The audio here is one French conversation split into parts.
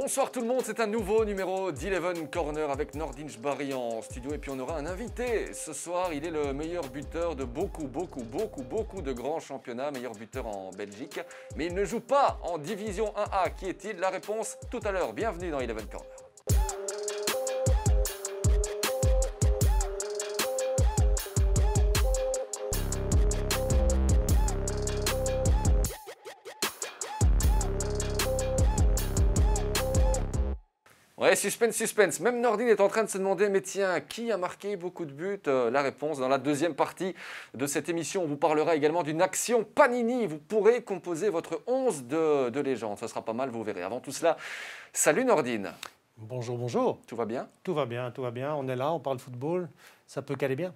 Bonsoir tout le monde, c'est un nouveau numéro d'Eleven Corner avec Nordinch Barry en studio et puis on aura un invité. Ce soir, il est le meilleur buteur de beaucoup, beaucoup, beaucoup, beaucoup de grands championnats, meilleur buteur en Belgique. Mais il ne joue pas en Division 1A. Qui est-il La réponse tout à l'heure. Bienvenue dans Eleven Corner. Ouais, suspense, suspense. Même Nordine est en train de se demander, mais tiens, qui a marqué beaucoup de buts euh, La réponse dans la deuxième partie de cette émission. On vous parlera également d'une action Panini. Vous pourrez composer votre 11 de, de légende. Ça sera pas mal, vous verrez. Avant tout cela, salut Nordine. Bonjour, bonjour. Tout va bien Tout va bien, tout va bien. On est là, on parle de football. Ça peut caler bien.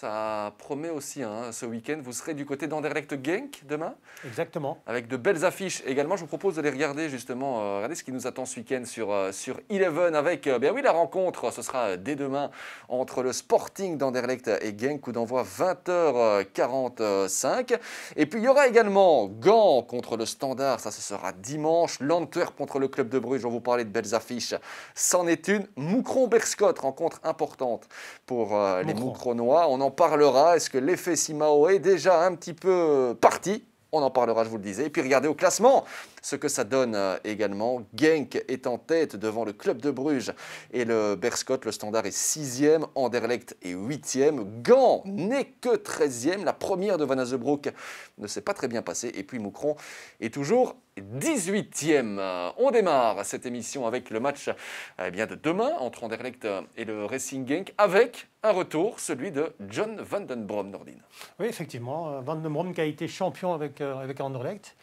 Ça promet aussi hein, ce week-end. Vous serez du côté d'Anderlecht Genk demain. Exactement. Avec de belles affiches également. Je vous propose de les regarder justement, euh, regardez ce qui nous attend ce week-end sur, euh, sur Eleven avec, euh, ben oui, la rencontre. Ce sera dès demain entre le Sporting d'Anderlecht et Genk, coup d'envoi 20h45. Et puis il y aura également Gant contre le Standard. Ça, ce sera dimanche. L'Antwerp contre le Club de Bruges. On vous parlait de belles affiches. C'en est une. Moucron-Berscott, rencontre importante pour les Moucronois en parlera. Est-ce que l'effet Simao est déjà un petit peu parti On en parlera, je vous le disais. Et puis regardez au classement ce que ça donne euh, également. Genk est en tête devant le club de Bruges et le Berscott. Le standard est 6e, Anderlecht est 8e. Gand n'est que 13e. La première de Van Azebroek ne s'est pas très bien passée. Et puis Moucron est toujours 18e. Euh, on démarre cette émission avec le match euh, eh bien, de demain entre Anderlecht et le Racing Genk avec un retour, celui de John Vandenbrom, Nordine. Oui, effectivement. Vandenbrom qui a été champion avec, avec Anderlecht.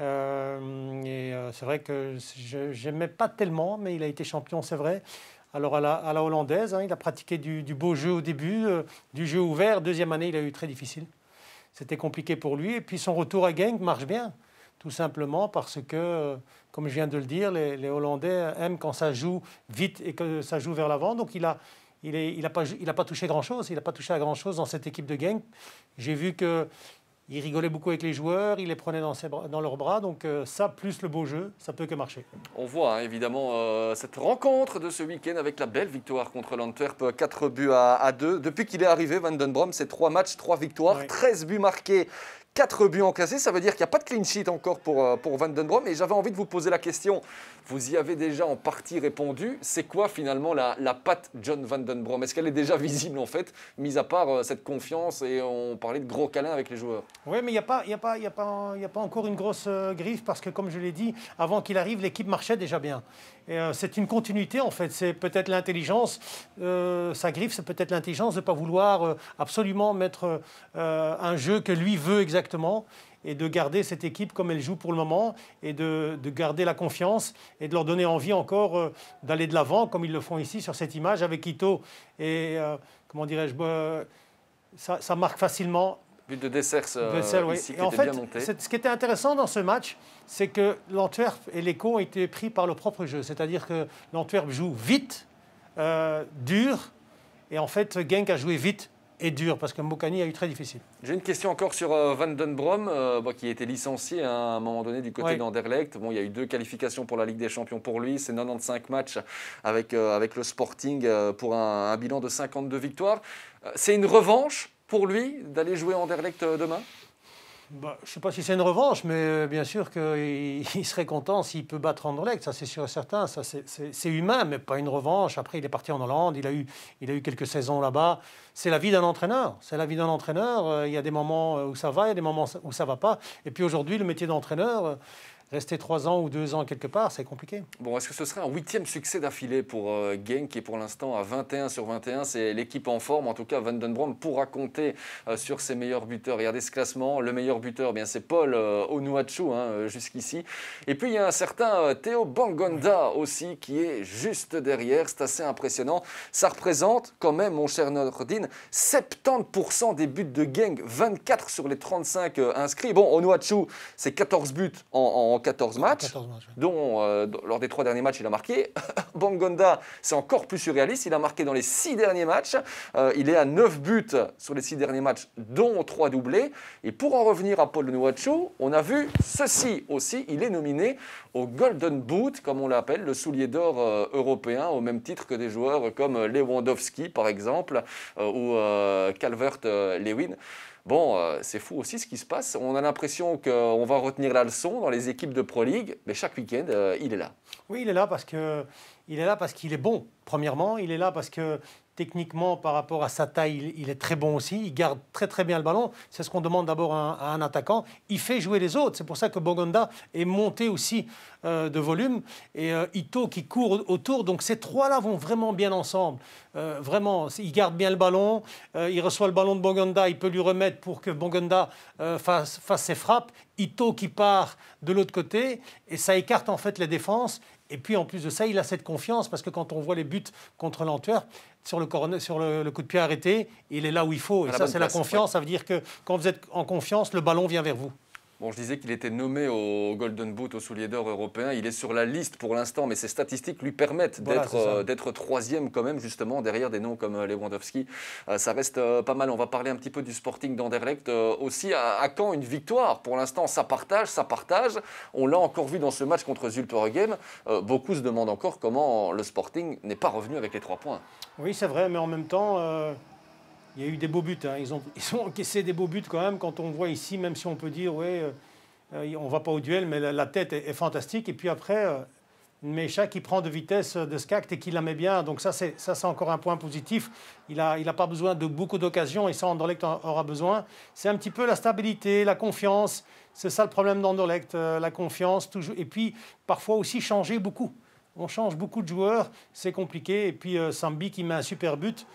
Euh, et euh, c'est vrai que je n'aimais pas tellement, mais il a été champion, c'est vrai. Alors à la, hollandaise, hein, il a pratiqué du, beau jeu au début, euh, du jeu ouvert. Deuxième année, il a eu très difficile. C'était compliqué pour lui. Et puis son retour à Genk marche bien, tout simplement parce que, comme je viens de le dire, les, Hollandais aiment quand ça joue vite et que ça joue vers l'avant. Donc il a, il n'a il pas, pas, touché grand-chose, il n'a pas touché à grand-chose dans cette équipe de Genk. J'ai vu que il rigolait beaucoup avec les joueurs, il les prenait dans, ses dans leurs bras. Donc euh, ça, plus le beau jeu, ça peut que marcher. On voit hein, évidemment euh, cette rencontre de ce week-end avec la belle victoire contre l'Antwerp, 4 euh, buts à, 2. Depuis qu'il est arrivé, Van den Brom, c'est 3 matchs, 3 victoires, 13 buts marqués 4 buts encaissés, ça veut dire qu'il n'y a pas de clean sheet encore pour, euh, pour Van den Brom. Et j'avais envie de vous poser la question, vous y avez déjà en partie répondu, c'est quoi finalement la, patte John Van den Brom Est-ce qu'elle est déjà visible en fait, mis à part euh, cette confiance et on parlait de gros câlins avec les joueurs Oui, mais il n'y a, pas, a, pas, a, a pas encore une grosse euh, griffe parce que comme je l'ai dit, avant qu'il arrive, l'équipe marchait déjà bien. Euh, c'est une continuité en fait. C'est peut-être l'intelligence, euh, sa griffe, c'est peut-être l'intelligence de ne pas vouloir euh, absolument mettre un jeu que lui veut exactement et de garder cette équipe comme elle joue pour le moment et de, garder la confiance et de leur donner envie encore d'aller de l'avant comme ils le font ici sur cette image avec Ito et comment dirais-je bah, ça, marque facilement but de dessert, euh, qui Ce qui était intéressant dans ce match, c'est que l'Antwerp et l'Eco ont été pris par le propre jeu. C'est-à-dire que l'Antwerp joue vite, euh, dur, et en fait, Genk a joué vite et dur, parce que Mokani a eu très difficile. J'ai une question encore sur euh, Van den Brom, qui a été licencié hein, à un moment donné du côté d'Anderlecht. Bon, il y a eu deux qualifications pour la Ligue des Champions pour lui, c'est 95 matchs avec, avec le Sporting pour un, bilan de 52 victoires. c'est une revanche pour lui d'aller jouer en Anderlecht euh, demain bah, je ne sais pas si c'est une revanche, mais euh, bien sûr qu'il serait content s'il peut battre Anderlecht, ça c'est sûr et certain. Ça, c'est, humain, mais pas une revanche. Après, il est parti en Hollande, il a eu, il a eu quelques saisons là-bas. C'est la vie d'un entraîneur. C'est la vie d'un entraîneur. Euh, il y a des moments où ça va, il y a des moments où ça ne va pas. Et puis aujourd'hui, le métier d'entraîneur rester trois ans ou deux ans quelque part, c'est compliqué. Bon, est-ce que ce serait un huitième succès d'affilée pour euh, gang qui est pour l'instant à 21 sur 21 C'est l'équipe en forme. En tout cas, Van Brom, pourra compter euh, sur ses meilleurs buteurs. Regardez ce classement. Le meilleur buteur, eh bien c'est Paul euh, Onuachu hein, jusqu'ici. Et puis, il y a un certain Théo Bangonda aussi qui est juste derrière. C'est assez impressionnant. Ça représente quand même, mon cher Nordine, 70% des buts de gang 24 sur les 35 inscrits. Bon, Onuachu, c'est 14 buts en 14 matchs, dont euh, lors des trois derniers matchs, il a marqué. Bangonda c'est encore plus surréaliste. Il a marqué dans les six derniers matchs. Euh, il est à 9 buts sur les six derniers matchs, dont trois doublés. Et pour en revenir à Paul Nouachou, on a vu ceci aussi. Il est nominé au Golden Boot, comme on l'appelle, le soulier d'or euh, européen, au même titre que des joueurs comme Lewandowski, par exemple, ou Calvert-Lewin. Bon, euh, c'est fou aussi ce qui se passe. On a l'impression qu'on va retenir la leçon dans les équipes de Pro League, mais chaque week-end, euh, il est là. Oui, il est là parce que il est là parce qu'il est bon. Premièrement, il est là parce que Techniquement, par rapport à sa taille, il, est très bon aussi. Il garde très très bien le ballon. C'est ce qu'on demande d'abord à, un attaquant. Il fait jouer les autres. C'est pour ça que Bogonda est monté aussi euh, de volume. Et euh, Ito qui court autour. Donc ces trois-là vont vraiment bien ensemble. Euh, vraiment, il garde bien le ballon. il reçoit le ballon de Bogonda. Il peut lui remettre pour que Bogonda fasse, fasse ses frappes. Ito qui part de l'autre côté. Et ça écarte en fait les défenses. Et puis en plus de ça, il a cette confiance parce que quand on voit les buts contre l'Antwerp, sur, le, coup de pied arrêté, il est là où il faut. Et ça, c'est la confiance. Ça veut dire que quand vous êtes en confiance, le ballon vient vers vous. Bon, je disais qu'il était nommé au Golden Boot, au soulier d'or européen. Il est sur la liste pour l'instant, mais ses statistiques lui permettent euh, d'être troisième quand même, justement, derrière des noms comme euh, Lewandowski. Euh, ça reste pas mal. On va parler un petit peu du Sporting d'Anderlecht. aussi, à, quand une victoire. Pour l'instant, ça partage, ça partage. On l'a encore vu dans ce match contre waregem. beaucoup se demandent encore comment le Sporting n'est pas revenu avec les trois points. Oui, c'est vrai, mais en même temps il y a eu des beaux buts. Hein. Ils, ont, ils encaissé des beaux buts quand même. Quand on voit ici, même si on peut dire, ouais, euh, on va pas au duel, mais la, tête est, fantastique. Et puis après, euh, mécha qui prend de vitesse euh, de Skakt et qui la met bien. Donc ça, c'est ça, c'est encore un point positif. Il n'a il a pas besoin de beaucoup d'occasions et ça, Anderlecht aura besoin. C'est un petit peu la stabilité, la confiance. C'est ça le problème d'Anderlecht, la confiance. Toujours, et puis, parfois aussi, changer beaucoup. On change beaucoup de joueurs, c'est compliqué. Et puis, Sambi qui met un super but.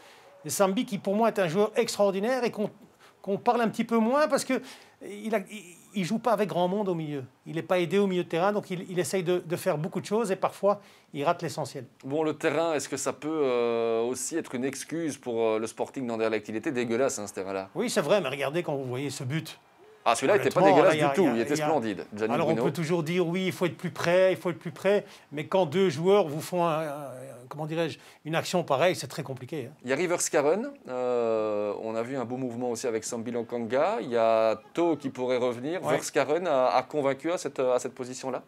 Sambi qui pour moi est un joueur extraordinaire et qu'on parle un petit peu moins parce qu'il ne il joue pas avec grand monde au milieu. Il n'est pas aidé au milieu de terrain, donc il, il essaye de, faire beaucoup de choses et parfois il rate l'essentiel. Bon, le terrain, est-ce que ça peut euh, aussi être une excuse pour euh, le Sporting d'Anderlecht Il était dégueulasse, hein, ce terrain-là. Oui, c'est vrai, mais regardez quand vous voyez ce but. Ah, celui-là n'était pas dégueulasse du tout, il était splendide. alors on peut toujours dire oui, il faut être plus près, il faut être plus près, mais quand deux joueurs vous font comment dirais-je, une action pareille, c'est très compliqué. Hein. Il y a Rivers euh, on a vu un beau mouvement aussi avec Sambilon Kanga, il y a To qui pourrait revenir. Ouais. Rivers a, convaincu à cette, position-là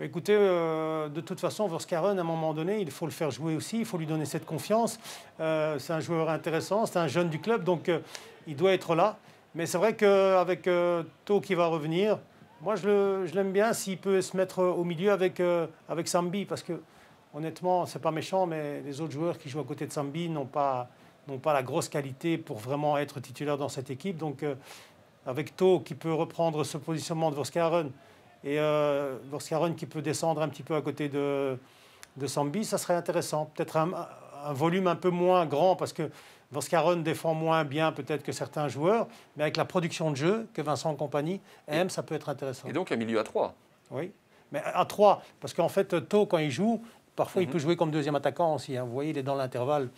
Écoutez, euh, de toute façon, Scarron, à un moment donné, il faut le faire jouer aussi, il faut lui donner cette confiance. Euh, c'est un joueur intéressant, c'est un jeune du club, donc il doit être là. Mais c'est vrai qu'avec euh, qui va revenir, moi je l'aime bien s'il peut se mettre euh, au milieu avec, euh, avec Sambi, parce que honnêtement, c'est pas méchant, mais les autres joueurs qui jouent à côté de Sambi n'ont pas, pas la grosse qualité pour vraiment être titulaire dans cette équipe. Donc euh, avec Tho qui peut reprendre ce positionnement de Voskaren et Voskaren qui peut descendre un petit peu à côté de, de Sambi, ça serait intéressant. Peut-être un volume un peu moins grand parce que Voscaron défend moins bien peut-être que certains joueurs, mais avec la production de jeu que Vincent Compagnie aime, ça peut être intéressant. Et donc un milieu à 3 Oui, mais à 3, parce qu'en fait, Tôt, quand il joue, parfois il mhm. peut jouer comme deuxième attaquant aussi. Hein. Vous voyez, il est dans l'intervalle.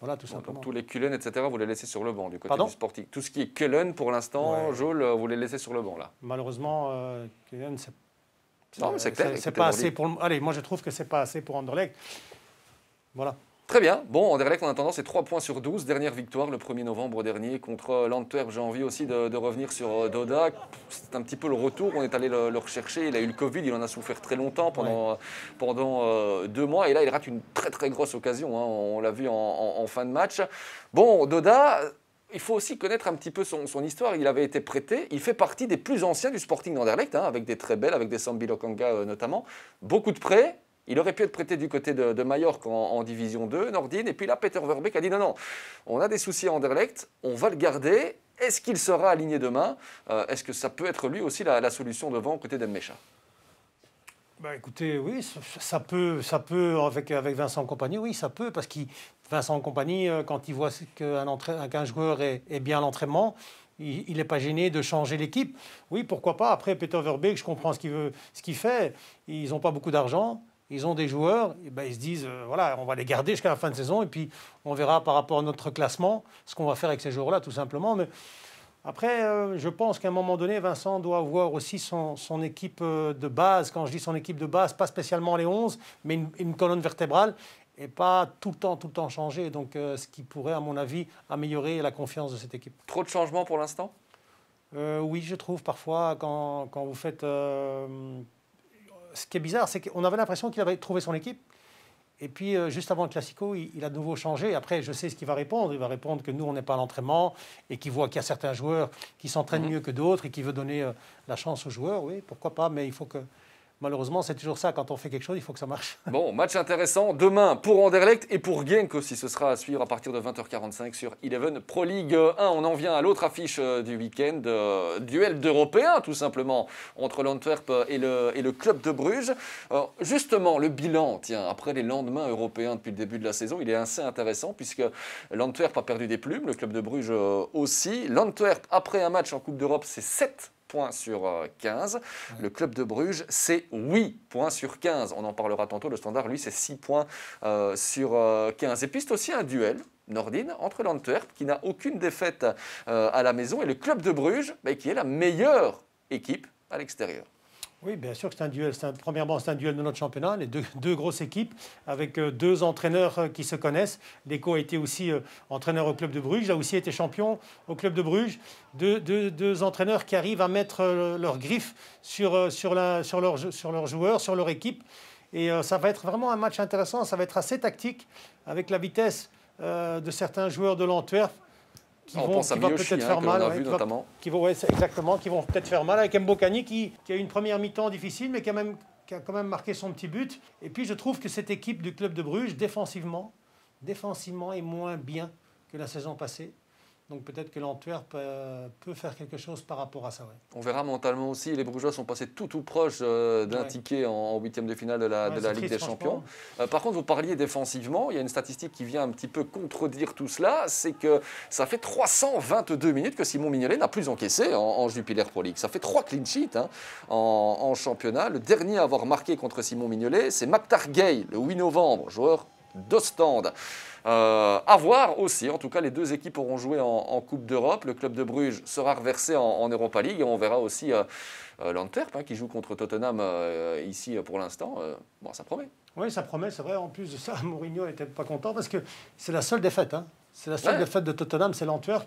Voilà, tout simplement. tous les Cullen, etc., vous les laissez sur le banc du côté du sportif. Tout ce qui est Cullen, pour l'instant, ouais. Euh, vous les laissez sur le banc, là. Malheureusement, euh, Cullen, c'est. Non, mais c'est clair. pas assez pour. Allez, moi, je trouve que c'est pas assez pour Anderlecht. Voilà. Très bien. Bon, Anderlecht, en attendant, c'est 3 points sur 12. Dernière victoire le 1er novembre dernier contre l'Antwerp. J'ai envie aussi de, revenir sur euh, Doda. C'est un petit peu le retour. On est allé le, rechercher. Il a eu le Covid. Il en a souffert très longtemps pendant, pendant euh, deux mois. Et là, il rate une très, très grosse occasion. Hein. On l'a vu en, fin de match. Bon, Doda. Il faut aussi connaître un petit peu son, histoire. Il avait été prêté. Il fait partie des plus anciens du Sporting d'Anderlecht, hein, avec des très belles, avec des Sambi Lokanga euh, notamment. Beaucoup de prêts, il aurait pu être prêté du côté de, de Mallorca en, Division 2, Nordine. Et puis là, Peter Verbeek a dit non, non, on a des soucis à Anderlecht, on va le garder. Est-ce qu'il sera aligné demain euh, Est-ce que ça peut être lui aussi la, solution devant au côté d'Emmecha bah écoutez, oui, ça peut, ça peut avec, avec Vincent Compagnie, oui, ça peut, parce que Vincent Compagnie, euh, quand il voit qu'un joueur est, bien à l'entraînement, il n'est pas gêné de changer l'équipe. Oui, pourquoi pas. Après, Peter Verbeek, je comprends ce qu'il veut, ce qu'il fait. Ils n'ont pas beaucoup d'argent ils ont des joueurs, eh ben, ils se disent, euh, voilà, on va les garder jusqu'à la fin de saison, et puis on verra par rapport à notre classement ce qu'on va faire avec ces joueurs-là, tout simplement. Mais après, euh, je pense qu'à un moment donné, Vincent doit avoir aussi son, équipe euh, de base. Quand je dis son équipe de base, pas spécialement les 11, mais une, colonne vertébrale, et pas tout le temps, tout le temps changer. Donc, ce qui pourrait, à mon avis, améliorer la confiance de cette équipe. Trop de changements pour l'instant Oui, je trouve parfois, quand, quand vous faites ce qui est bizarre, c'est qu'on avait l'impression qu'il avait trouvé son équipe. Et puis, euh, juste avant le Classico, il, a de nouveau changé. Après, je sais ce qu'il va répondre. Il va répondre que nous, on n'est pas à l'entraînement et qu'il voit qu'il y a certains joueurs qui s'entraînent mhm. mieux que d'autres et qui veut donner euh, la chance aux joueurs. Oui, pourquoi pas, mais il faut que malheureusement, c'est toujours ça. Quand on fait quelque chose, il faut que ça marche. Bon, match intéressant demain pour Anderlecht et pour Genk aussi. Ce sera à suivre à partir de 20h45 sur Eleven Pro League 1. On en vient à l'autre affiche euh, du week-end. Euh, duel d'Européens, tout simplement, entre l'Antwerp et le, et le, club de Bruges. justement, le bilan, tiens, après les lendemains européens depuis le début de la saison, il est assez intéressant puisque l'Antwerp a perdu des plumes, le club de Bruges euh, aussi. L'Antwerp, après un match en Coupe d'Europe, c'est 7 points sur 15. Euh, le club de Bruges, c'est 8 points sur 15. On en parlera tantôt. Le standard, lui, c'est 6 points euh, sur 15. Euh, et puis, c'est aussi un duel Nordine entre l'Antwerp, qui n'a aucune défaite à la maison, et le club de Bruges, qui est la meilleure équipe à l'extérieur. Oui, bien sûr que c'est un duel. premièrement, c'est un duel de notre championnat, les deux, grosses équipes, avec euh, deux entraîneurs euh, qui se connaissent. L'Eco a été aussi euh, entraîneur au club de Bruges, a aussi été champion au club de Bruges. Deux, entraîneurs qui arrivent à mettre leur griffes sur, sur leurs joueurs, sur leur équipe. Et ça va être vraiment un match intéressant, ça va être assez tactique, avec la vitesse de certains joueurs de l'Antwerp qui on vont, pense faire exactement, qui vont peut-être faire mal avec Mbokani qui, a eu une première mi-temps difficile, mais qui a, quand même marqué son petit but. Et puis je trouve que cette équipe du club de Bruges, défensivement est moins bien que la saison passée. Donc peut-être que l'Antwerp euh, peut faire quelque chose par rapport à ça. On verra mentalement aussi. Les Brugeois sont passés tout tout proche euh, d'un ticket en huitième de finale de la, Ligue des Champions. Euh, par contre, vous parliez défensivement. Il y a une statistique qui vient un petit peu contredire tout cela. C'est que ça fait 322 minutes que Simon Mignolet n'a plus encaissé en, Jupiler Pro League. Ça fait trois clean sheets hein, en, championnat. Le dernier à avoir marqué contre Simon Mignolet, c'est Maptar Gay, le 8 novembre, joueur d'Ostende. Euh, à voir aussi. En tout cas, les deux équipes auront joué en, Coupe d'Europe. Le club de Bruges sera reversé en, Europa League et on verra aussi euh, euh, l'Antwerp hein, qui joue contre Tottenham ici pour l'instant. bon, ça promet. Oui, ça promet, c'est vrai. En plus de ça, Mourinho n'était pas content parce que c'est la seule défaite. Hein. C'est la seule défaite de Tottenham, c'est l'Antwerp.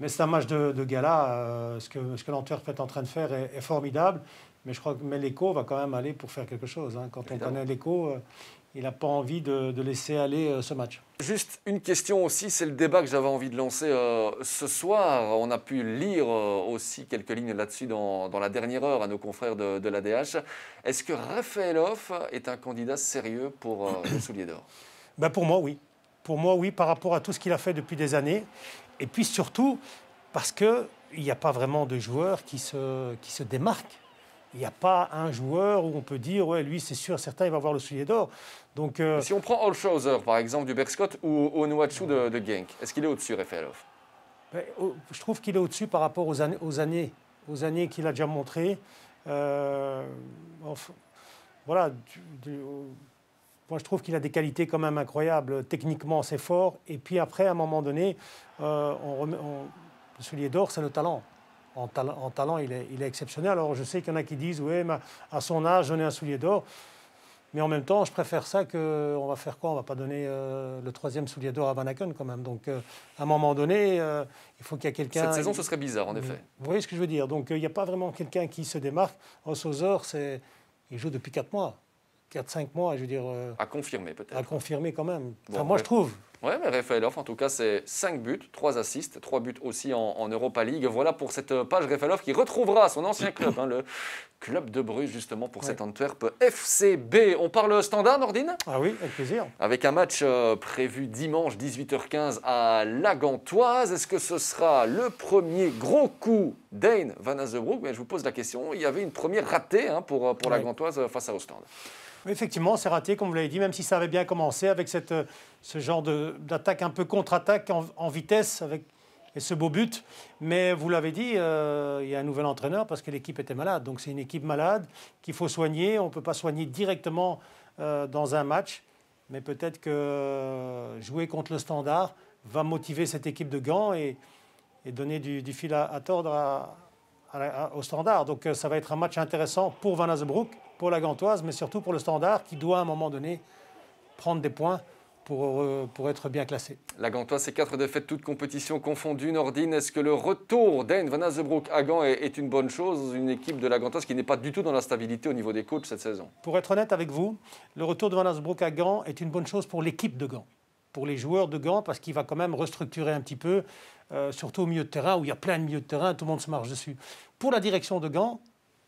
Mais c'est un match de, gala. ce que, ce l'Antwerp est en train de faire est, formidable. Mais je crois que l'écho va quand même aller pour faire quelque chose. Hein. Quand on connaît l'écho, il n'a pas envie de, laisser aller euh, ce match. Juste une question aussi, c'est le débat que j'avais envie de lancer euh, ce soir. On a pu lire euh, aussi quelques lignes là-dessus dans, la dernière heure à nos confrères de, l'ADH. Est-ce que Raphaël Hoff est un candidat sérieux pour le soulier d'or ben, Pour moi, oui. Pour moi, oui, par rapport à tout ce qu'il a fait depuis des années. Et puis surtout, parce qu'il n'y a pas vraiment de joueurs qui se, qui se démarquent il n'y a pas un joueur où on peut dire, ouais, lui, c'est sûr, certain, il va avoir le soulier d'or. Donc, euh, Si on prend Holshauser, par exemple, du Berskot ou Onwatsu de, de Genk, est-ce qu'il est au-dessus, ben, Je trouve qu'il est au-dessus par rapport aux, années, aux années qu'il a déjà montrées. Euh, voilà, moi je trouve qu'il a des qualités quand même incroyables. Techniquement, c'est fort. Et puis après, à un moment donné, euh, le soulier d'or, c'est le talent en, talent, il est, exceptionnel. Alors je sais qu'il y en a qui disent, oui, à son âge, ai un soulier d'or. Mais en même temps, je préfère ça que on va faire quoi On va pas donner euh, le troisième soulier d'or à Van Aken quand même. Donc, euh, à un moment donné, euh, il faut qu'il y ait quelqu'un. Cette saison, ce serait bizarre, en effet. Vous voyez ce que je veux dire Donc, il n'y a pas vraiment quelqu'un qui se démarque. Ross c'est il joue depuis quatre mois. 4-5 mois, je veux dire. Euh, à confirmer peut-être. À confirmer quand même. moi, je trouve. Oui, mais Off, en tout cas, c'est 5 buts, 3 assists, 3 buts aussi en, Europa League. Voilà pour cette euh, page Off qui retrouvera son ancien club, hein, le club de Bruges, justement, pour cet cette Antwerp FCB. On parle standard, Nordine Ah oui, avec plaisir. Avec un match euh, prévu dimanche 18h15 à La Gantoise. Est-ce que ce sera le premier gros coup d'Ain Van Azebroek Mais je vous pose la question. Il y avait une première ratée hein, pour, pour La Gantoise face à Ostende. Effectivement, c'est raté, comme vous l'avez dit, même si ça avait bien commencé avec euh, ce genre d'attaque un peu contre-attaque en, vitesse avec, et ce beau but. Mais vous l'avez dit, euh, il y a un nouvel entraîneur parce que l'équipe était malade. Donc c'est une équipe malade qu'il faut soigner. On ne peut pas soigner directement euh, dans un match. Mais peut-être que jouer contre le standard va motiver cette équipe de gants et, donner du, fil à, tordre au standard. Donc ça va être un match intéressant pour Van Asbroek pour la Gantoise, mais surtout pour le Standard, qui doit à un moment donné prendre des points pour, euh, pour être bien classé. La Gantoise, c'est quatre défaites, toutes compétitions confondues. Nordine, est-ce que le retour d'Ain Van Azebroek à Gand est, une bonne chose Une équipe de la Gantoise qui n'est pas du tout dans la stabilité au niveau des coachs cette saison. Pour être honnête avec vous, le retour de Van Azebroek à Gand est une bonne chose pour l'équipe de Gand pour les joueurs de Gand parce qu'il va quand même restructurer un petit peu, euh, surtout au milieu de terrain où il y a plein de milieux de terrain, tout le monde se marche dessus. Pour la direction de Gand,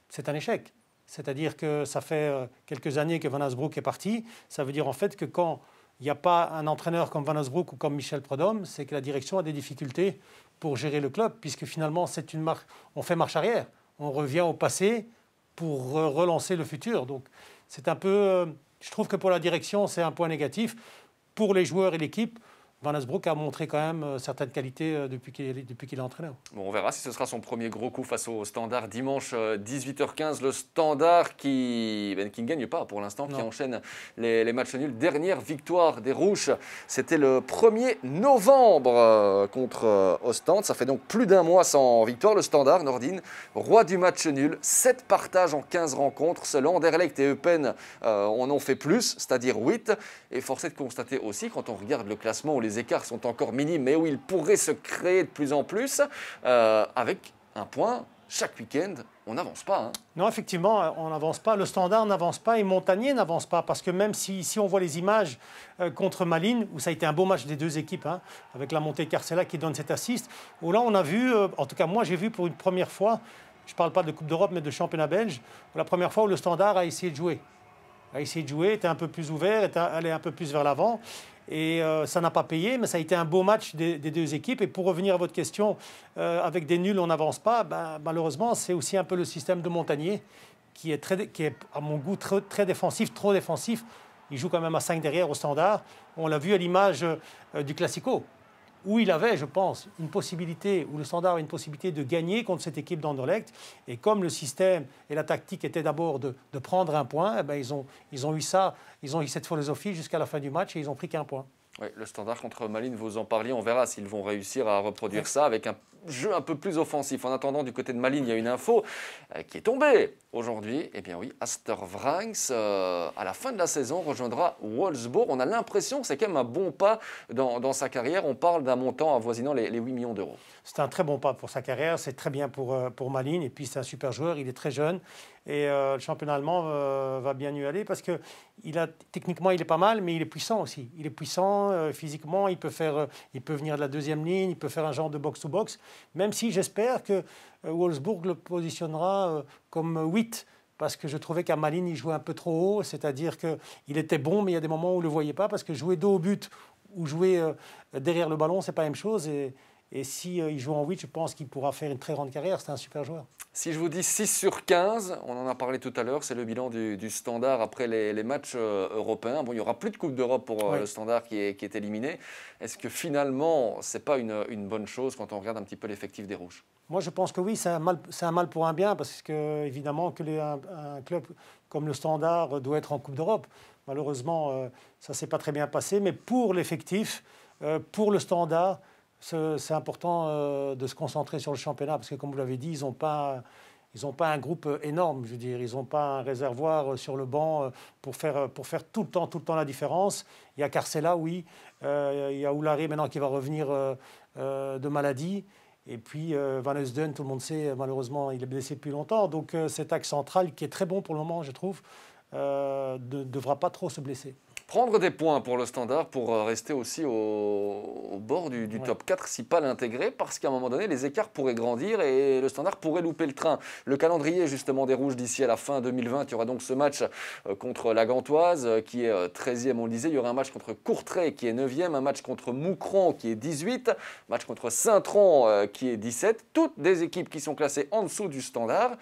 c'est un échec. C'est-à-dire que ça fait euh, quelques années que Van Asbroek est parti. Ça veut dire en fait que quand il n'y a pas un entraîneur comme Van Asbroek ou comme Michel Prodhomme, c'est que la direction a des difficultés pour gérer le club, puisque finalement, c'est une marque. On fait marche arrière. On revient au passé pour relancer le futur. Donc, c'est un peu. Euh, je trouve que pour la direction, c'est un point négatif. Pour les joueurs et l'équipe, Van a montré quand même euh, certaines qualités euh, depuis qu'il est entraîneur. Bon, on verra si ce sera son premier gros coup face au Standard dimanche 18h15. Euh, le Standard qui, ben, ne gagne pas pour l'instant, qui enchaîne les, matchs nuls. Dernière victoire des Rouches, c'était le 1er novembre contre Ostende. Ça fait donc plus d'un mois sans victoire. Le Standard, Nordine, roi du match nul, 7 partages en 15 rencontres. selon Derlecht et Eupen on en fait plus, c'est-à-dire 8. Et force est de constater aussi, quand on regarde le classement où les les écarts sont encore minimes, mais où ils pourraient se créer de plus en plus, euh, avec un point chaque week-end, on n'avance pas. Hein. Non, effectivement, on n'avance pas. Le standard n'avance pas et Montagnier n'avance pas. Parce que même si, si on voit les images euh, contre Malines, où ça a été un beau match des deux équipes, hein, avec la montée Carcella qui donne cet assiste où là on a vu, euh, en tout cas moi j'ai vu pour une première fois, je ne parle pas de Coupe d'Europe mais de championnat belge, la première fois où le standard a essayé de jouer. A essayé de jouer, était un peu plus ouvert, était allé un peu plus vers l'avant. Et euh, ça n'a pas payé, mais ça a été un beau match des, deux équipes. Et pour revenir à votre question, euh, avec des nuls, on n'avance pas. Bah, malheureusement, c'est aussi un peu le système de Montagnier, qui est, à mon goût très, très défensif, trop défensif. Il joue quand même à 5 derrière au standard. On l'a vu à l'image euh, du Classico où il avait, je pense, une possibilité, où le Standard avait une possibilité de gagner contre cette équipe d'Anderlecht. Et comme le système et la tactique étaient d'abord de, prendre un point, eh ben, ils, ont, eu ça, ils ont eu cette philosophie jusqu'à la fin du match et ils ont pris qu'un point. Oui, le standard contre Malines, vous en parliez, on verra s'ils vont réussir à reproduire ça avec un jeu un peu plus offensif. En attendant, du côté de Malines, il y a une info euh, qui est tombée aujourd'hui. Eh bien oui, Aster Vranks, euh, à la fin de la saison, rejoindra Wolfsburg. On a l'impression que c'est quand même un bon pas dans, sa carrière. On parle d'un montant avoisinant les, 8 millions d'euros. C'est un très bon pas pour sa carrière, c'est très bien pour, euh, pour Malines, et puis c'est un super joueur, il est très jeune. Et euh, le championnat allemand euh, va bien lui aller parce que il a, techniquement, il est pas mal, mais il est puissant aussi. Il est puissant euh, physiquement, il peut, faire, il peut venir de la deuxième ligne, il peut faire un genre de box-to-box, même si j'espère que Wolfsburg le positionnera comme 8 parce que je trouvais qu'à Malines, il jouait un peu trop haut, c'est-à-dire qu'il était bon, mais il y a des moments où on ne le voyait pas, parce que jouer dos au but ou jouer derrière le ballon, c'est pas la même chose. Et s'il si, euh, il joue en 8, je pense qu'il pourra faire une très grande carrière. C'est un super joueur. Si je vous dis 6 sur 15, on en a parlé tout à l'heure, c'est le bilan du, standard après les, matchs euh, européens. Bon, il n'y aura plus de Coupe d'Europe pour euh, le standard qui est, éliminé. Est-ce que finalement, ce n'est pas une, bonne chose quand on regarde un petit peu l'effectif des Rouges Moi, je pense que oui, c'est un, mal pour un bien, parce que évidemment que un, un club comme le standard doit être en Coupe d'Europe. Malheureusement, ça ne s'est pas très bien passé, mais pour l'effectif, pour le standard, c'est important euh, de se concentrer sur le championnat parce que, comme vous l'avez dit, ils n'ont pas. Ils pas un groupe euh, énorme, je veux dire. Ils n'ont pas un réservoir euh, sur le banc pour faire, pour faire tout, le temps, tout le temps la différence. Il y a Carcella, oui. il y a Oulari maintenant qui va revenir de maladie. Et puis Van Eusden, tout le monde sait, malheureusement, il est blessé depuis longtemps. Donc cet axe central, qui est très bon pour le moment, je trouve, ne devra pas trop se blesser prendre des points pour le standard pour euh, rester aussi au, bord du, top 4 si pas l'intégrer parce qu'à un moment donné les écarts pourraient grandir et le standard pourrait louper le train. Le calendrier justement des rouges d'ici à la fin 2020, il y aura donc ce match euh, contre la Gantoise euh, qui est 13e on le disait, il y aura un match contre Courtrai qui est 9e, un match contre Moucron qui est 18, match contre Saint-Tron qui est 17, toutes des équipes qui sont classées en dessous du standard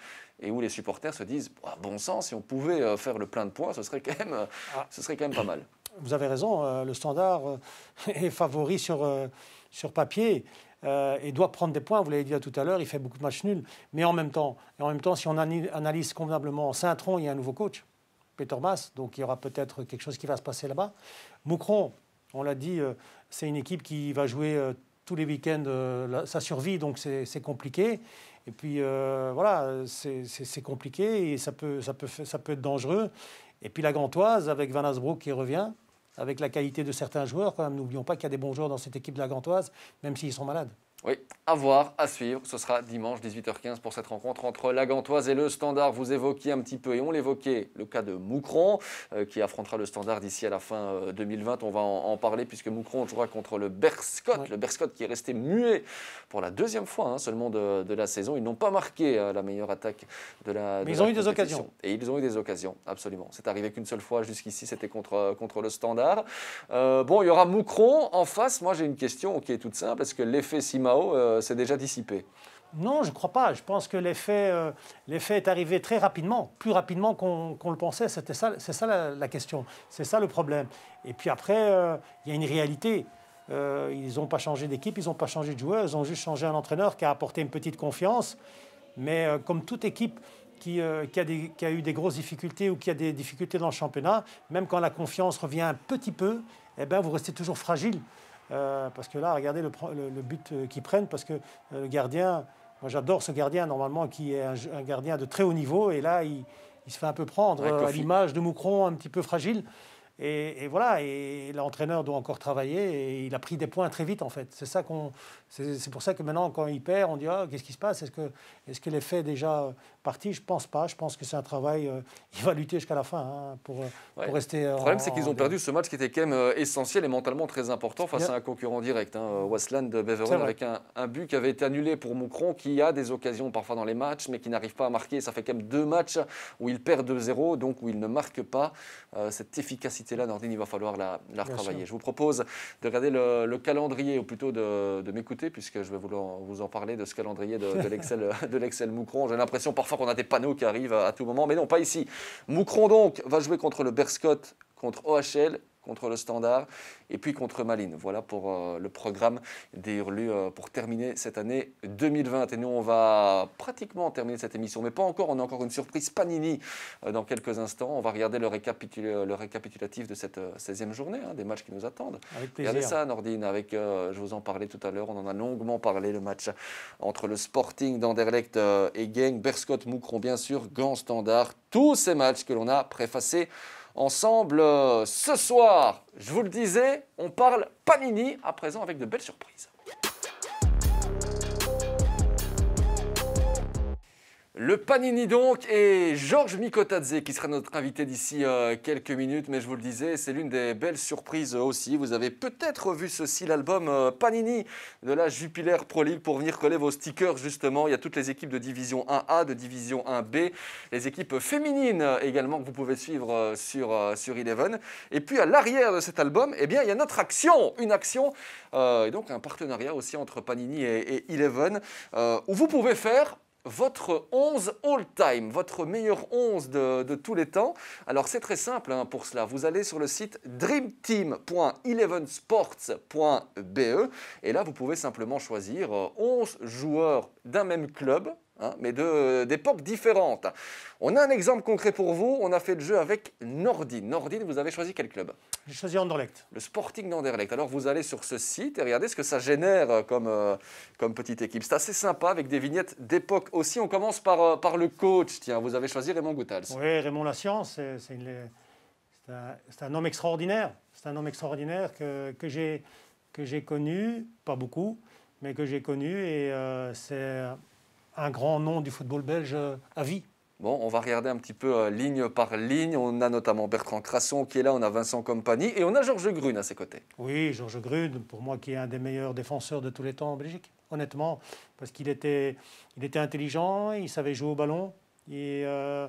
et où les supporters se disent bon sang, si on pouvait euh, faire le plein de points, ce serait quand même, euh, ah. ce serait quand même pas mal. Vous avez raison, euh, le standard est favori sur, sur papier. et doit prendre des points. Vous l'avez dit tout à l'heure, il fait beaucoup de matchs nuls. Mais en même temps, et en même temps si on analyse convenablement Saint-Tron, il y a un nouveau coach, Peter Mas, donc il y aura peut-être quelque chose qui va se passer là-bas. Moucron, on l'a dit, c'est une équipe qui va jouer tous les week-ends, euh, ça survit, donc c'est compliqué. Et puis euh, voilà, c'est compliqué et ça peut, ça peut être dangereux. Et puis la Gantoise, avec Van Asbroek qui revient, avec la qualité de certains joueurs, quand même, n'oublions pas qu'il y a des bons joueurs dans cette équipe de la Gantoise, même s'ils sont malades. Oui, à voir, à suivre. Ce sera dimanche 18h15 pour cette rencontre entre la Gantoise et le Standard. Vous évoquiez un petit peu, et on l'évoquait, le cas de Moucron, euh, qui affrontera le Standard d'ici à la fin 2020. Euh, on va en, parler puisque Moucron jouera contre le Berscott. Le Berscott qui est resté muet pour la deuxième fois hein, seulement de, la saison. Ils n'ont pas marqué euh, la meilleure attaque de la. Mais ils ont eu des occasions. Et ils ont eu des occasions, absolument. C'est arrivé qu'une seule fois jusqu'ici, c'était contre, contre le Standard. bon, il y aura Moucron en face. Moi, j'ai une question qui est toute simple. Est-ce que l'effet Sima s'est euh, déjà dissipé non, je ne crois pas. Je pense que euh, l'effet, est arrivé très rapidement, plus rapidement qu'on, le pensait. c'est ça la, question. C'est ça le problème. Et puis après, euh, il y a une réalité. ils n'ont pas changé d'équipe, ils n'ont pas changé de joueur, ils ont juste changé un entraîneur qui a apporté une petite confiance. Mais comme toute équipe qui, a eu des grosses difficultés ou qui a des difficultés dans le championnat, même quand la confiance revient un petit peu, eh ben, vous restez toujours fragile. Euh, parce que là, regardez le, but euh, qu'ils prennent, parce que euh, le gardien, moi j'adore ce gardien normalement qui est un, gardien de très haut niveau, et là il, se fait un peu prendre à l'image de Moucron, un petit peu fragile. Et, voilà, et l'entraîneur doit encore travailler et il a pris des points très vite en fait. C'est ça qu'on, c'est pour ça que maintenant quand il perd, on dit ah, qu'est-ce qui se passe Est-ce que est-ce que l'effet fait déjà parti Je pense pas. Je pense que c'est un travail. Euh, il va lutter jusqu'à la fin hein, pour, euh, rester. Euh, Le problème c'est qu'ils ont perdu ce match qui était quand même essentiel et mentalement très important face à un concurrent direct, hein, Westland Beveren, avec un, but qui avait été annulé pour Moucron qui a des occasions parfois dans les matchs mais qui n'arrive pas à marquer. Ça fait quand même deux matchs où il perd 2-0 donc où il ne marque pas cette efficacité c'est là Nordine, il va falloir la, retravailler. Je vous propose de regarder le, calendrier, ou plutôt de, m'écouter, puisque je vais vous, en, vous en parler de ce calendrier de, l'Excel Moucron. J'ai l'impression parfois qu'on a des panneaux qui arrivent à, tout moment, mais non, pas ici. Moucron, donc, va jouer contre le Berscott, contre OHL contre le Standard et puis contre Malines. Voilà pour euh, le programme des Hurlus euh, pour terminer cette année 2020. Et nous, on va pratiquement terminer cette émission, mais pas encore. On a encore une surprise Panini euh, dans quelques instants. On va regarder le, récapitulatif de cette 16e journée, hein, des matchs qui nous attendent. Regardez ça, Nordine, avec, je vous en parlais tout à l'heure, on en a longuement parlé, le match entre le Sporting d'Anderlecht et Gang, Berscott, Moucron, bien sûr, Gand Standard, tous ces matchs que l'on a préfacés ensemble euh, ce soir. Je vous le disais, on parle Panini à présent avec de belles surprises. Le Panini donc et Georges Mikotadze qui sera notre invité d'ici euh, quelques minutes. Mais je vous le disais, c'est l'une des belles surprises aussi. Vous avez peut-être vu ceci, l'album euh, Panini de la Jupiler Pro League pour venir coller vos stickers justement. Il y a toutes les équipes de division 1A, de division 1B, les équipes féminines également que vous pouvez suivre euh, sur, sur Eleven. Et puis à l'arrière de cet album, eh bien, il y a notre action, une action et donc un partenariat aussi entre Panini et, et Eleven où vous pouvez faire votre 11 all-time, votre meilleur 11 de, tous les temps. Alors c'est très simple hein, pour cela, vous allez sur le site dreamteam.elevensports.be et là vous pouvez simplement choisir 11 euh, joueurs d'un même club, hein, mais d'époques différentes. On a un exemple concret pour vous, on a fait le jeu avec Nordine. Nordine, vous avez choisi quel club j'ai choisi Anderlecht. Le Sporting d'Anderlecht. Alors vous allez sur ce site et regardez ce que ça génère euh, comme, euh, comme petite équipe. C'est assez sympa avec des vignettes d'époque aussi. On commence par, euh, par le coach. Tiens, vous avez choisi Raymond Goutals. Oui, Raymond Lassian, c'est un, homme extraordinaire. C'est un homme extraordinaire que, que j'ai connu, pas beaucoup, mais que j'ai connu. Et c'est un grand nom du football belge à vie. Bon, on va regarder un petit peu euh, ligne par ligne. On a notamment Bertrand Crasson qui est là, on a Vincent Compagnie et on a Georges Grune à ses côtés. Oui, Georges Grune, pour moi, qui est un des meilleurs défenseurs de tous les temps en Belgique, honnêtement, parce qu'il était, il était intelligent, il savait jouer au ballon. Et euh,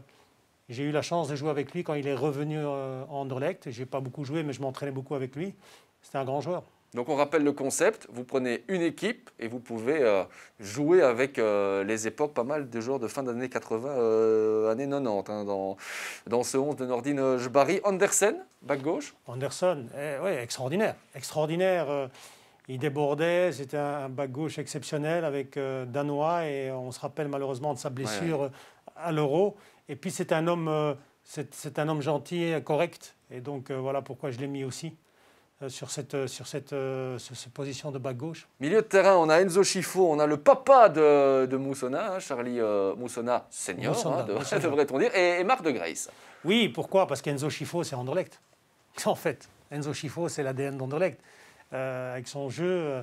j'ai eu la chance de jouer avec lui quand il est revenu à euh, en Anderlecht. Je n'ai pas beaucoup joué, mais je m'entraînais beaucoup avec lui. C'était un grand joueur. Donc on rappelle le concept, vous prenez une équipe et vous pouvez euh, jouer avec euh, les époques, pas mal de joueurs de fin d'année 80, année euh, années 90, hein, dans, dans ce 11 de Nordine Jbari. Andersen, back gauche Andersen, eh, oui, extraordinaire, extraordinaire. il débordait, c'était un back gauche exceptionnel avec Danois et on se rappelle malheureusement de sa blessure à l'euro. Et puis c'est un homme... c'est un homme gentil, correct. Et donc voilà pourquoi je l'ai mis aussi. Euh, sur cette, euh, sur cette, euh, position de bas-gauche. gauche. Milieu de terrain, on a Enzo Schifo, on a le papa de, de Moussona, hein, Charlie Moussona senior, hein, devrait-on dire, et, Marc de Grace. Oui, pourquoi Parce qu'Enzo Schifo, c'est Anderlecht. En fait, Enzo Schifo, c'est l'ADN d'Anderlecht. avec son jeu,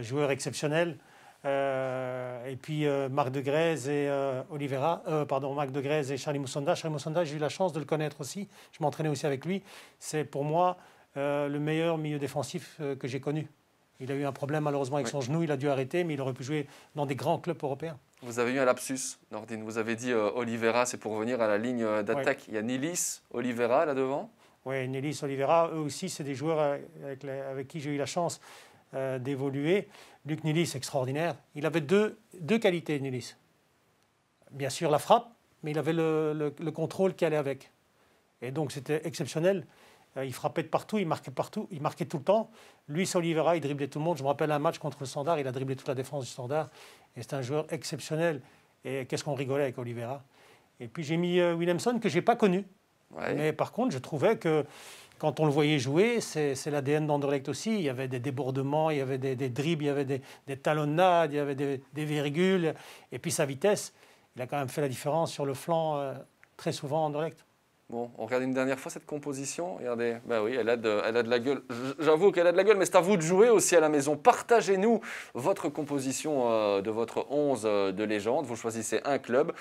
joueur exceptionnel. et puis Marc de Grèze et Oliveira, pardon, Marc de et Charlie Moussonda. Charlie Moussonda, j'ai eu la chance de le connaître aussi. Je m'entraînais aussi avec lui. C'est pour moi euh, le meilleur milieu défensif euh, que j'ai connu. Il a eu un problème malheureusement avec son genou, il a dû arrêter, mais il aurait pu jouer dans des grands clubs européens. Vous avez eu un lapsus, Nordine. Vous avez dit Olivera euh, Oliveira, c'est pour revenir à la ligne d'attaque. Il y a Nilis, Oliveira là devant Oui, Nilis, Oliveira, eux aussi, c'est des joueurs avec, avec qui j'ai eu la chance d'évoluer. Luc Nilis, extraordinaire. Il avait deux, deux qualités, Nilis. Bien sûr, la frappe, mais il avait le, le, le contrôle qui allait avec. Et donc, c'était exceptionnel. Euh, il frappait de partout, il marquait partout, il marquait tout le temps. Lui, c'est Oliveira, il driblait tout le monde. Je me rappelle un match contre le Standard, il a dribblé toute la défense du Standard. Et c'est un joueur exceptionnel. Et qu'est-ce qu'on rigolait avec Oliveira. Et puis j'ai mis euh, Williamson, que je n'ai pas connu. Mais par contre, je trouvais que quand on le voyait jouer, c'est l'ADN d'Anderlecht aussi. Il y avait des débordements, il y avait des, dribbles, il y avait des, talonnades, il y avait des, virgules. Et puis sa vitesse, il a quand même fait la différence sur le flanc euh, très souvent Anderlecht. Bon, on regarde une dernière fois cette composition. Regardez, ben oui, elle a de, elle a de la gueule. J'avoue qu'elle a de la gueule, mais c'est à vous de jouer aussi à la maison. Partagez-nous votre composition euh, de votre 11 euh, de légende. Vous choisissez un club.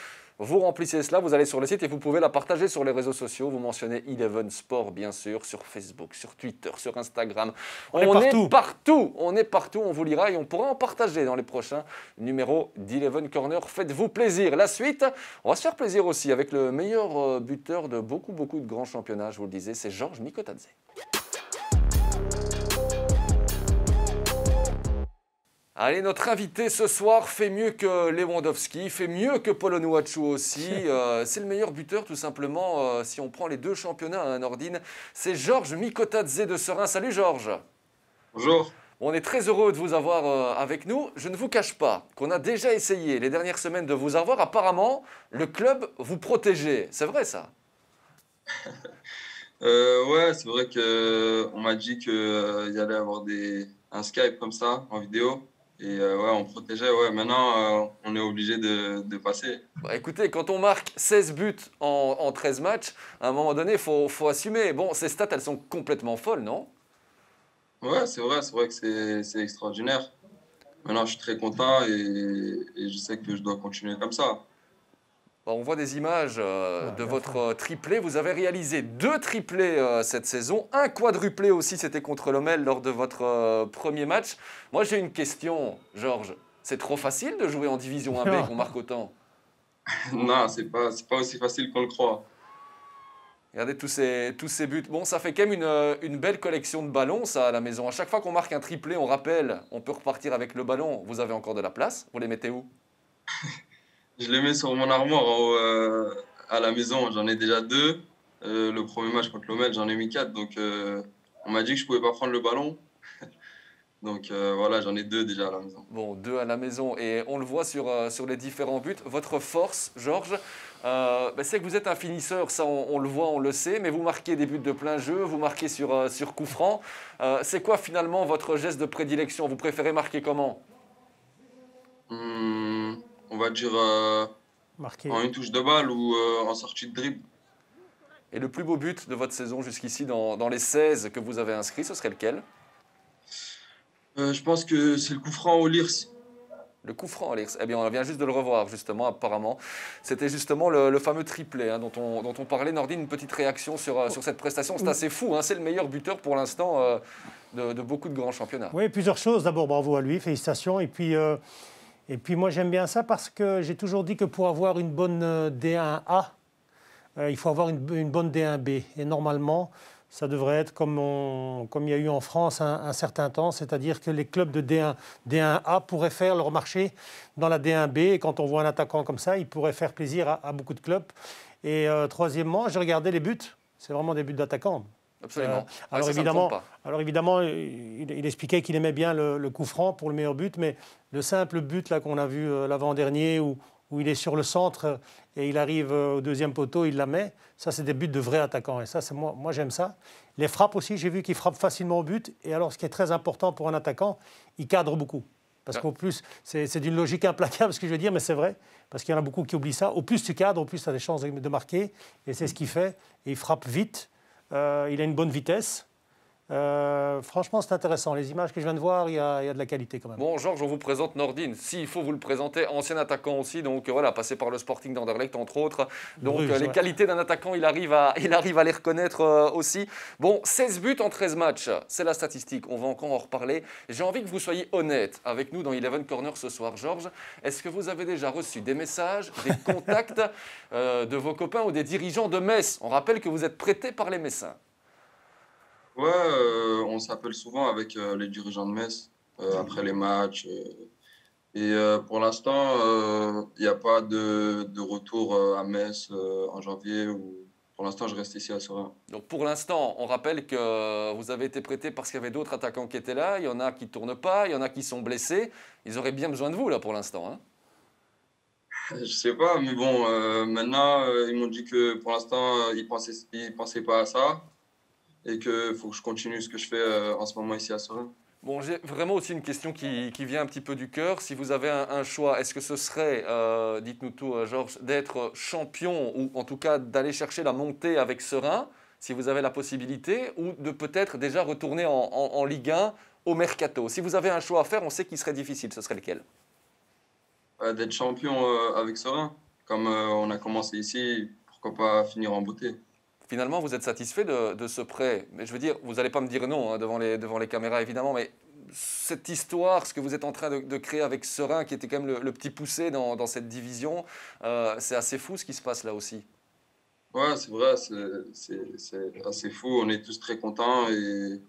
Vous remplissez cela, vous allez sur le site et vous pouvez la partager sur les réseaux sociaux. Vous mentionnez Eleven Sport, bien sûr, sur Facebook, sur Twitter, sur Instagram. On, est, partout. On est partout, on vous lira et on pourra en partager dans les prochains numéros d'Eleven Corner. Faites-vous plaisir. La suite, on va se faire plaisir aussi avec le meilleur euh, buteur de beaucoup, beaucoup de grands championnats, je vous le disais, c'est Georges Mikotadze. Allez, notre invité ce soir fait mieux que Lewandowski, fait mieux que Polonouachu aussi. Euh, c'est le meilleur buteur tout simplement euh, si on prend les deux championnats à un hein, ordine. C'est Georges Mikotadze de Serein. Salut Georges. Bonjour. On est très heureux de vous avoir euh, avec nous. Je ne vous cache pas qu'on a déjà essayé les dernières semaines de vous avoir. Apparemment, le club vous protégeait. C'est vrai ça Ouais, c'est vrai qu'on m'a dit qu'il allait y allait avoir des, un Skype comme ça, en vidéo. Et euh, ouais, on protégeait. Ouais. Maintenant, euh, on est obligé de, passer. Bah, écoutez, quand on marque 16 buts en, 13 matchs, à un moment donné, il faut, assumer. Bon, ces stats, elles sont complètement folles, non Ouais, c'est vrai, c'est vrai que c'est extraordinaire. Maintenant, je suis très content et, je sais que je dois continuer comme ça. Bah, on voit des images euh, ah, de votre euh, triplé. Vous avez réalisé deux triplés euh, cette saison. Un quadruplé aussi, c'était contre l'OMEL lors de votre premier match. Moi, j'ai une question, Georges. C'est trop facile de jouer en Division 1B qu'on marque autant Non, c'est pas, pas aussi facile qu'on le croit. Regardez tous ces, tous ces buts. Bon, ça fait quand même une, une belle collection de ballons, ça, à la maison. À chaque fois qu'on marque un triplé, on rappelle, on peut repartir avec le ballon. Vous avez encore de la place. Vous les mettez où Je les mets sur mon armoire euh, à la maison. J'en ai déjà deux. Euh, le premier match contre l'OMEL, j'en ai mis quatre. Donc, euh, on m'a dit que je pouvais pas prendre le ballon. donc voilà, j'en ai deux déjà à la maison. Bon, deux à la maison. Et on le voit sur, sur les différents buts. Votre force, Georges, ben, c'est que vous êtes un finisseur. Ça, on, le voit, on le sait. Mais vous marquez des buts de plein jeu. Vous marquez sur, sur coup franc. c'est quoi finalement votre geste de prédilection Vous préférez marquer comment hmm on va dire, euh, en une touche de balle ou euh, en sortie de dribble. Et le plus beau but de votre saison jusqu'ici, dans, les 16 que vous avez inscrits, ce serait lequel euh, Je pense que c'est le coup franc au Lyrs. Le coup franc, Alex. Eh bien, on vient juste de le revoir, justement, apparemment. C'était justement le, fameux triplé hein, dont, on, parlait. Nordine, une petite réaction sur, cette prestation. C'est assez fou. Hein. C'est le meilleur buteur pour l'instant de, beaucoup de grands championnats. Oui, plusieurs choses. D'abord, bravo à lui, félicitations. Et puis, et puis moi j'aime bien ça parce que j'ai toujours dit que pour avoir une bonne euh, D1A, euh, il faut avoir une, bonne D1B. Et normalement, ça devrait être comme, comme il y a eu en France un, certain temps, c'est-à-dire que les clubs de d 1 a pourraient faire leur marché dans la D1B. Et quand on voit un attaquant comme ça, il pourrait faire plaisir à, beaucoup de clubs. Et euh, troisièmement, j'ai regardé les buts. C'est vraiment des buts d'attaquants. Absolument. Euh, ah, alors, évidemment, alors, euh, évidemment, il, expliquait qu'il aimait bien le, coup franc pour le meilleur but, mais le simple but là qu'on a vu euh, l'avant-dernier où, où, il est sur le centre et il arrive au deuxième poteau, il la met, ça c'est des buts de vrais attaquants et ça c'est moi, j'aime ça. Les frappes aussi, j'ai vu qu'il frappe facilement au but et alors ce qui est très important pour un attaquant, il cadre beaucoup. Parce ah. qu'au plus, c'est d'une logique implacable ce que je veux dire, mais c'est vrai, parce qu'il y en a beaucoup qui oublient ça. Au plus tu cadres, au plus tu as des chances de marquer, et c'est ce qu'il fait. il frappe vite, euh, il a une bonne vitesse, euh, franchement, c'est intéressant. Les images que je viens de voir, il y, a, de la qualité quand même. Bon, Georges, on vous présente Nordine. S'il faut vous le présenter, ancien attaquant aussi, donc euh, voilà, passé par le Sporting d'Anderlecht, entre autres. Donc euh, les qualités d'un attaquant, il arrive, à, il arrive à les reconnaître aussi. Bon, 16 buts en 13 matchs, c'est la statistique. On va encore en reparler. J'ai envie que vous soyez honnête avec nous dans Eleven Corner ce soir, Georges. Est-ce que vous avez déjà reçu des messages, des contacts de vos copains ou des dirigeants de Metz On rappelle que vous êtes prêté par les Messins. Ouais, euh, on s'appelle souvent avec euh, les dirigeants de Metz euh, ah après les matchs. et pour l'instant, il n'y a pas de, retour à Metz en janvier. Pour l'instant, je reste ici à Sorin. Donc pour l'instant, on rappelle que vous avez été prêté parce qu'il y avait d'autres attaquants qui étaient là. Il y en a qui ne tournent pas, il y en a qui sont blessés. Ils auraient bien besoin de vous là pour l'instant. Hein je sais pas, mais bon, maintenant, ils m'ont dit que pour l'instant, ils ne ils pensaient pas à ça et qu'il faut que je continue ce que je fais euh, en ce moment ici à Serein. Bon, j'ai vraiment aussi une question qui, qui, vient un petit peu du cœur. Si vous avez un, choix, est-ce que ce serait, euh, dites-nous tout, euh, Georges, d'être champion ou en tout cas d'aller chercher la montée avec Serein, si vous avez la possibilité, ou de peut-être déjà retourner en, Ligue 1 au mercato Si vous avez un choix à faire, on sait qu'il serait difficile. Ce serait lequel D'être champion avec Serein. Comme on a commencé ici, pourquoi pas finir en beauté finalement, vous êtes satisfait de, ce prêt. Mais je veux dire, vous n'allez pas me dire non hein, devant, les, devant les caméras, évidemment, mais cette histoire, ce que vous êtes en train de, créer avec Serein, qui était quand même le, petit poussé dans, dans cette division, euh, c'est assez fou ce qui se passe là aussi. Oui, c'est vrai, c'est assez fou. On est tous très contents et,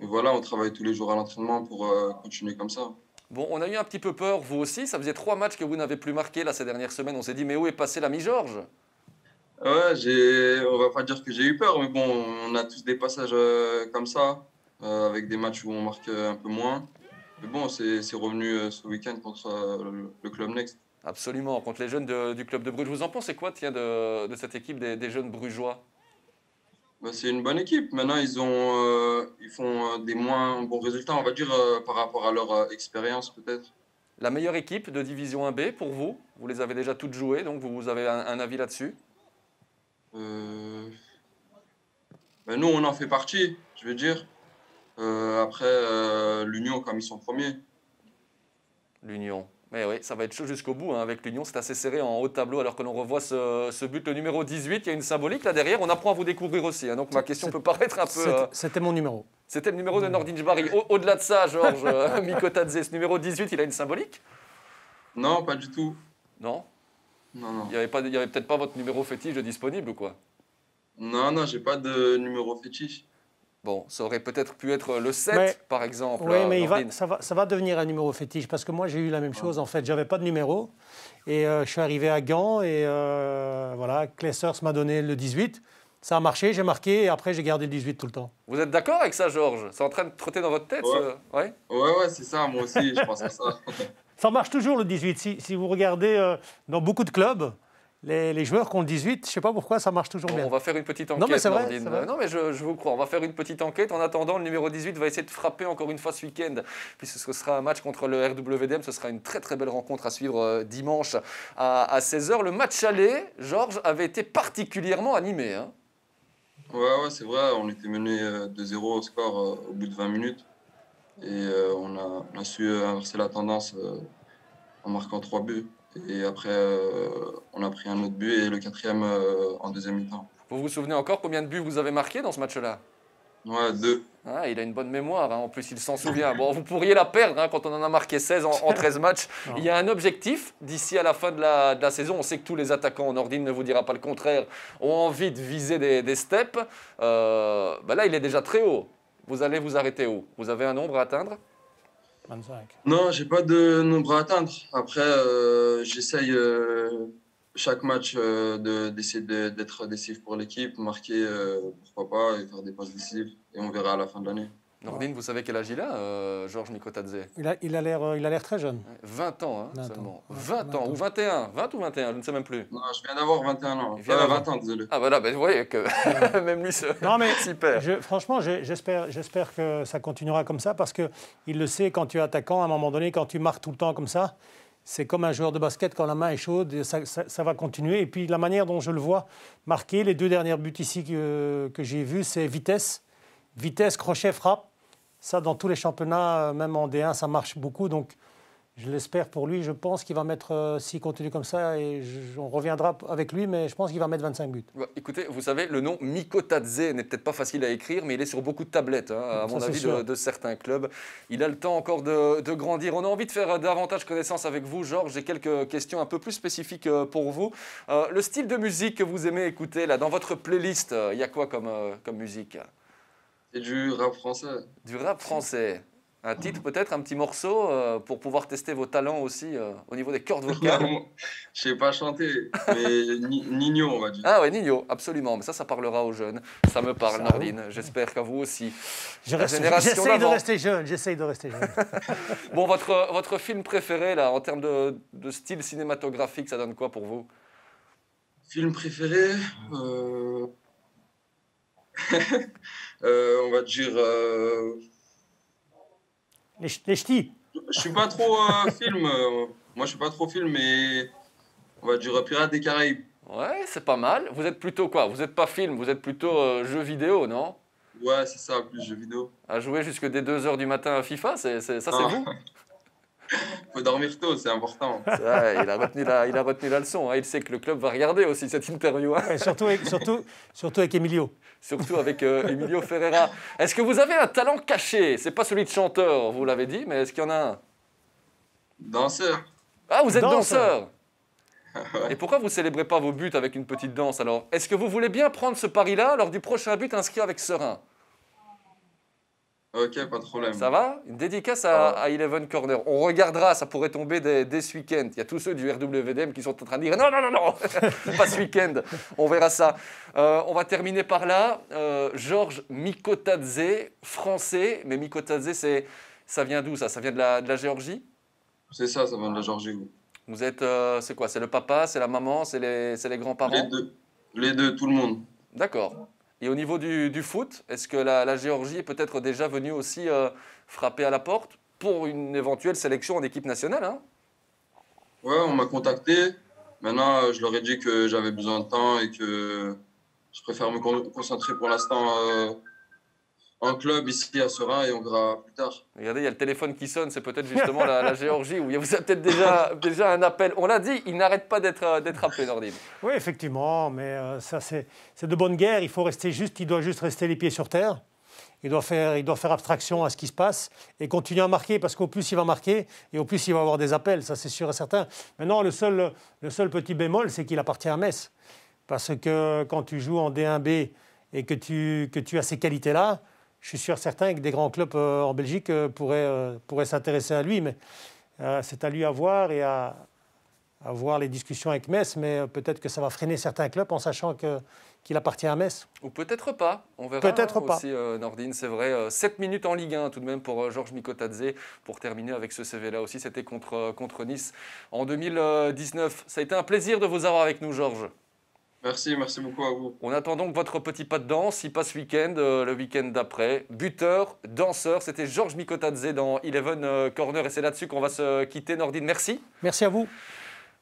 voilà, on travaille tous les jours à l'entraînement pour euh, continuer comme ça. Bon, on a eu un petit peu peur, vous aussi. Ça faisait trois matchs que vous n'avez plus marqué là ces dernières semaines. On s'est dit, mais où est passé l'ami Georges Ouais, j'ai, on va pas dire que j'ai eu peur, mais bon, on a tous des passages euh, comme ça, euh, avec des matchs où on marque euh, un peu moins. Mais bon, c'est, revenu ce week-end contre le, club Next. Absolument, contre les jeunes du club de Bruges. Vous en pensez quoi, tiens, de, cette équipe des, jeunes brugeois bah, C'est une bonne équipe. Maintenant, ils, ont, ils font des moins bons résultats, on va dire, par rapport à leur expérience, peut-être. La meilleure équipe de Division 1B pour vous Vous les avez déjà toutes jouées, donc vous avez un avis là-dessus euh, ben, nous, on en fait partie, je veux dire. Euh, après, euh, l'Union, comme ils sont premiers. L'Union. Mais oui, ça va être chaud jusqu'au bout hein. avec l'Union. C'est assez serré en haut tableau alors que l'on revoit ce, ce, but, le numéro 18. Il y a une symbolique là derrière. On apprend à vous découvrir aussi. Hein. donc ma question peut paraître un peu. C'était mon numéro. C'était le numéro de Nordin Barry. Au-delà de ça, Georges Mikotadze, ce numéro 18, il a une symbolique Non, pas du tout. Non non, non. Il n'y avait, peut-être pas votre numéro fétiche disponible ou quoi Non, non, j'ai pas de numéro fétiche. Bon, ça aurait peut-être pu être le 7, par exemple. Oui, euh, mais ça, va, devenir un numéro fétiche, parce que moi, j'ai eu la même ah. chose, en fait. J'avais pas de numéro, et euh, je suis arrivé à Gand, et euh, voilà, Klessers m'a donné le 18. Ça a marché, j'ai marqué, et après, j'ai gardé le 18 tout le temps. Vous êtes d'accord avec ça, Georges C'est en train de trotter dans votre tête Ouais, ouais, ouais, c'est ça, moi aussi, je pense à ça. Ça marche toujours le 18. Si, vous regardez euh, dans beaucoup de clubs, les, joueurs qui ont le 18, je ne sais pas pourquoi ça marche toujours bien. On va faire une petite enquête, non, mais Non, mais je, vous crois. On va faire une petite enquête. En attendant, le numéro 18 va essayer de frapper encore une fois ce week-end, puisque ce sera un match contre le RWDM. Ce sera une très très belle rencontre à suivre euh, dimanche à, 16h. Le match aller, Georges, avait été particulièrement animé. Hein. Ouais, ouais c'est vrai. On était mené de 0 au score euh, au bout de 20 minutes. Et euh, on a, su euh, inverser la tendance euh, en marquant trois buts. Et après, on a pris un autre but et le quatrième en deuxième mi-temps. Vous vous souvenez encore combien de buts vous avez marqué dans ce match-là Ouais, deux. Ah, il a une bonne mémoire, hein. en plus il s'en souvient. Bon, vous pourriez la perdre hein, quand on en a marqué 16 en, 13 matchs. Il y a un objectif d'ici à la fin de la, saison. On sait que tous les attaquants, en ordine ne vous dira pas le contraire, ont envie de viser des, des steps. Bah là, il est déjà très haut vous allez vous arrêter où Vous avez un nombre à atteindre 25. Non, j'ai pas de nombre à atteindre. Après, euh, j'essaye euh, chaque match euh, de d'essayer d'être décisif pour l'équipe, marquer, pourquoi pas, et faire des passes décisives. Et on verra à la fin de l'année. Nordine, vous savez quel âge il a, euh, Georges Mikotadze Il a l'air euh, il a, très jeune. 20 ans, hein, 20 seulement. Ans. 20, ans, ou 21, 20 ou 21, je ne sais même plus. Non, je viens d'avoir 21 ans. Il vient 20 ans, désolé. Ah voilà, ben, vous voyez que même lui c'est super. franchement, j'espère que ça continuera comme ça, parce qu'il le sait, quand tu es attaquant, à un moment donné, quand tu marques tout le temps comme ça, c'est comme un joueur de basket, quand la main est chaude, ça, va continuer. Et puis la manière dont je le vois marquer, les deux dernières buts ici que, que j'ai vus, c'est vitesse, vitesse, crochet, frappe. Ça, dans tous les championnats, euh, même en D1, ça marche beaucoup. Donc, je l'espère pour lui. Je pense qu'il va mettre, euh, contenus comme ça, et on reviendra avec lui, mais je pense qu'il va mettre 25 buts. Bah, écoutez, vous savez, le nom Mikotadze n'est peut-être pas facile à écrire, mais il est sur beaucoup de tablettes, hein, à mon avis, de, certains clubs. Il a le temps encore de, grandir. On a envie de faire euh, davantage connaissance avec vous, Georges. J'ai quelques questions un peu plus spécifiques euh, pour vous. le style de musique que vous aimez écouter, là, dans votre playlist, il y a quoi comme, comme musique du rap français. Du rap français. Un titre peut-être, un petit morceau euh, pour pouvoir tester vos talents aussi euh, au niveau des cordes vocales. Je ne sais pas chanter, mais Nino on va dire. Ah ouais, Nino, absolument. Mais ça, ça parlera aux jeunes. Ça me parle, Nordine. J'espère qu'à vous aussi. J'essaie de rester jeune. j'essaie de rester jeune. bon, votre votre film préféré là, en termes de, style cinématographique, ça donne quoi pour vous Film préféré. Euh, Euh, on va dire. Euh, les, les ch'tis. Je suis pas trop euh, film. moi, je suis pas trop film, mais on va dire Pirates des Caraïbes. Ouais, c'est pas mal. Vous êtes plutôt quoi Vous n'êtes pas film, vous êtes plutôt jeu vidéo, non Ouais, c'est ça, plus jeu vidéo. À jouer jusque des 2h du matin à FIFA, c'est, ça c'est ah. vous faut dormir tôt, c'est important. il, a retenu la, il a retenu leçon. Hein. Il sait que le club va regarder aussi cette interview. Hein. surtout, avec, surtout, surtout avec Emilio. Surtout avec euh, Emilio Ferreira. Est-ce que vous avez un talent caché C'est pas celui de chanteur, vous l'avez dit, mais est-ce qu'il y en a un Danseur. Ah, vous êtes danseur, Et pourquoi vous célébrez pas vos buts avec une petite danse alors Est-ce que vous voulez bien prendre ce pari-là lors du prochain but inscrit avec Serein Ok, pas de problème. Ça va Une dédicace à, Eleven Corner. On regardera, ça pourrait tomber dès, ce week-end. Il y a tous ceux du RWDM qui sont en train de dire non, non, non, non, pas ce week-end. On verra ça. Euh, on va terminer par là. Euh, Georges Mikotadze, français. Mais Mikotadze, ça vient d'où ça Ça vient de la, de la Géorgie C'est ça, ça vient de la Géorgie. Vous êtes, euh, c'est quoi C'est le papa, c'est la maman, c'est les, les grands-parents les deux. les deux, tout le monde. D'accord. Et au niveau du, foot, est-ce que la, Géorgie est peut-être déjà venue aussi euh, frapper à la porte pour une éventuelle sélection en équipe nationale hein Ouais, on m'a contacté. Maintenant, euh, je leur ai dit que j'avais besoin de temps et que je préfère me concentrer pour l'instant euh, en club ici à Serein et on verra plus tard. Regardez, il y a le téléphone qui sonne, c'est peut-être justement la, Géorgie où il y a peut-être déjà, déjà un appel. On l'a dit, il n'arrête pas d'être, euh, d'être appelé, Nordine. Oui, effectivement, mais euh, ça, c'est, de bonne guerre. Il faut rester juste, il doit juste rester les pieds sur terre. Il doit, faire, il doit faire abstraction à ce qui se passe et continuer à marquer parce qu'au plus il va marquer et au plus il va avoir des appels, ça c'est sûr et certain. Maintenant, le seul, le seul petit bémol, c'est qu'il appartient à Metz. Parce que quand tu joues en D1B et que que tu as ces qualités-là, je suis sûr certain que des grands clubs euh, en Belgique euh, pourraient, euh, pourraient s'intéresser à lui, mais c'est à lui à voir et à, à voir les discussions avec Metz, mais peut-être que ça va freiner certains clubs en sachant que qu'il appartient à Metz. Ou peut-être pas, on verra. Peut-être hein, pas. Aussi, Nordine, c'est vrai, 7 minutes en Ligue 1 tout de même pour Georges Mikotadze. Pour terminer avec ce CV-là aussi, c'était contre, contre Nice en 2019. Ça a été un plaisir de vous avoir avec nous, Georges. Merci, merci beaucoup à vous. On attend donc votre petit pas de danse. Il passe week-end, euh, le week-end d'après. Buteur, danseur, c'était Georges Mikotadze dans Eleven euh, Corner. Et c'est là-dessus qu'on va se quitter, Nordine. Merci. Merci à vous.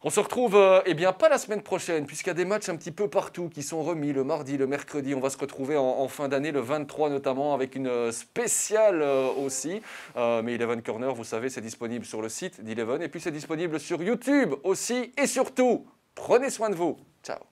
On se retrouve, euh, eh bien, pas la semaine prochaine, puisqu'il y a des matchs un petit peu partout qui sont remis le mardi, le mercredi. On va se retrouver en, fin d'année, le 23 notamment, avec une spéciale aussi. mais Eleven Corner, vous savez, c'est disponible sur le site d'Eleven. Et puis, c'est disponible sur YouTube aussi. Et surtout, prenez soin de vous. Ciao.